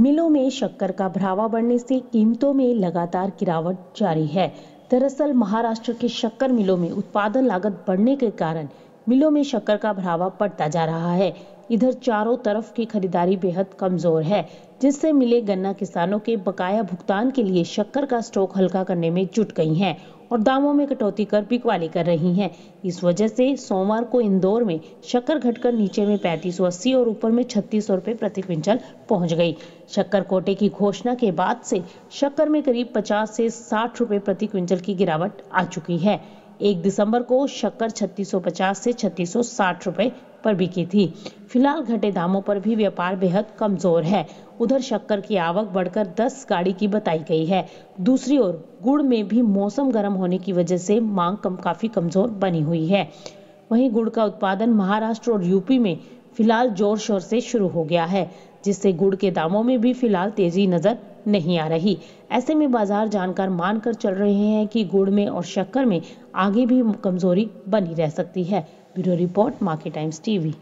मिलों में शक्कर का भरावा बढ़ने से कीमतों में लगातार गिरावट जारी है दरअसल महाराष्ट्र के शक्कर मिलों में उत्पादन लागत बढ़ने के कारण मिलों में शक्कर का भरावा बढ़ता जा रहा है इधर चारों तरफ की खरीदारी बेहद कमजोर है जिससे मिले गन्ना किसानों के बकाया भुगतान के लिए शक्कर का स्टॉक हल्का करने में जुट गई हैं और दामों में कटौती कर बिकवाली कर रही हैं इस वजह से सोमवार को इंदौर में शक्कर घटकर नीचे में पैंतीस अस्सी और ऊपर में छत्तीस सौ रुपये प्रति क्विंटल पहुंच गई शक्कर कोटे की घोषणा के बाद से शक्कर में करीब पचास से साठ रुपये प्रति क्विंटल की गिरावट आ चुकी है एक दिसंबर को शक्कर 3650 से 3660 रुपए पर बिकी थी फिलहाल घटे दामों पर भी व्यापार बेहद कमजोर है उधर शक्कर की आवक बढ़कर 10 गाड़ी की बताई गई है दूसरी ओर गुड़ में भी मौसम गर्म होने की वजह से मांग कम काफ़ी कमज़ोर बनी हुई है वहीं गुड़ का उत्पादन महाराष्ट्र और यूपी में फिलहाल जोर शोर से शुरू हो गया है जिससे गुड़ के दामों में भी फिलहाल तेजी नज़र नहीं आ रही ऐसे में बाजार जानकार मानकर चल रहे हैं कि गुड़ में और शक्कर में आगे भी कमजोरी बनी रह सकती है bureau report Market Times TV